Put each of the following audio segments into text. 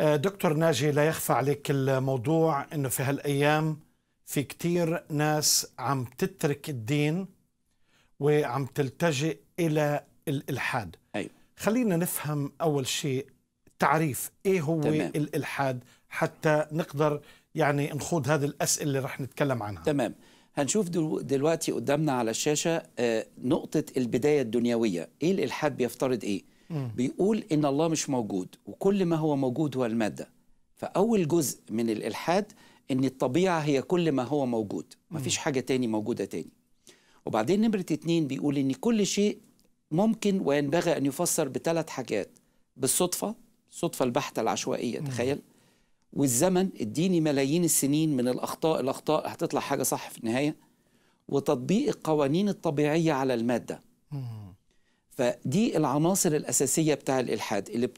آه، دكتور ناجي لا يخفى عليك الموضوع انه في هالايام في كتير ناس عم تترك الدين وعم تلتجئ الى الالحاد أيوة. خلينا نفهم اول شيء تعريف ايه هو تمام. الالحاد حتى نقدر يعني نخوض هذه الاسئله اللي رح نتكلم عنها تمام هنشوف دلوقتي قدامنا على الشاشه آه، نقطه البدايه الدنيويه ايه الالحاد بيفترض ايه بيقول ان الله مش موجود وكل ما هو موجود هو الماده فاول جزء من الالحاد ان الطبيعه هي كل ما هو موجود مفيش حاجه تاني موجوده تاني وبعدين نمره اتنين بيقول ان كل شيء ممكن وينبغي ان يفسر بثلاث حاجات بالصدفه الصدفه البحته العشوائيه تخيل والزمن اديني ملايين السنين من الاخطاء الاخطاء هتطلع حاجه صح في النهايه وتطبيق القوانين الطبيعيه على الماده فدي العناصر الأساسية بتاع الإلحاد اللي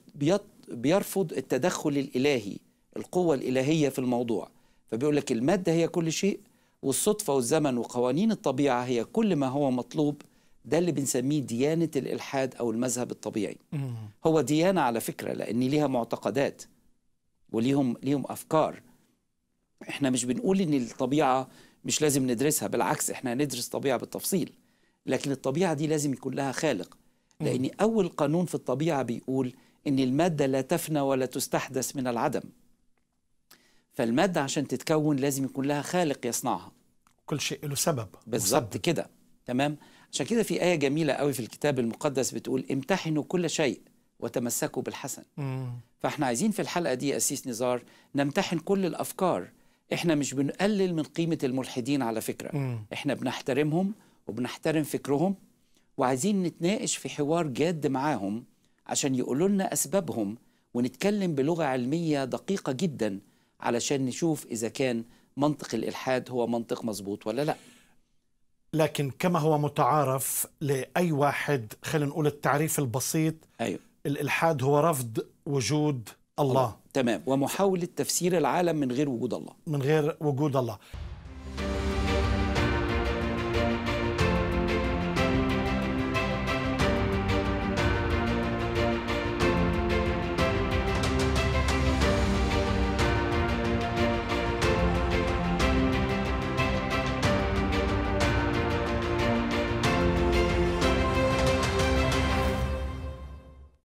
بيرفض التدخل الإلهي القوة الإلهية في الموضوع فبيقول لك المادة هي كل شيء والصدفة والزمن وقوانين الطبيعة هي كل ما هو مطلوب ده اللي بنسميه ديانة الإلحاد أو المذهب الطبيعي هو ديانة على فكرة لأن ليها معتقدات وليهم ليهم أفكار احنا مش بنقول ان الطبيعة مش لازم ندرسها بالعكس احنا هندرس الطبيعة بالتفصيل لكن الطبيعة دي لازم يكون لها خالق لأن أول قانون في الطبيعة بيقول إن المادة لا تفنى ولا تستحدث من العدم فالمادة عشان تتكون لازم يكون لها خالق يصنعها كل شيء له سبب بالظبط كده تمام عشان كده في آية جميلة قوي في الكتاب المقدس بتقول امتحنوا كل شيء وتمسكوا بالحسن مم. فاحنا عايزين في الحلقة دي أسيس نزار نمتحن كل الأفكار احنا مش بنقلل من قيمة الملحدين على فكرة مم. احنا بنحترمهم وبنحترم فكرهم وعايزين نتناقش في حوار جاد معاهم عشان يقولوا لنا أسبابهم ونتكلم بلغة علمية دقيقة جدا علشان نشوف إذا كان منطق الإلحاد هو منطق مظبوط ولا لا لكن كما هو متعارف لأي واحد خلينا نقول التعريف البسيط أيوه. الإلحاد هو رفض وجود الله. الله تمام ومحاولة تفسير العالم من غير وجود الله من غير وجود الله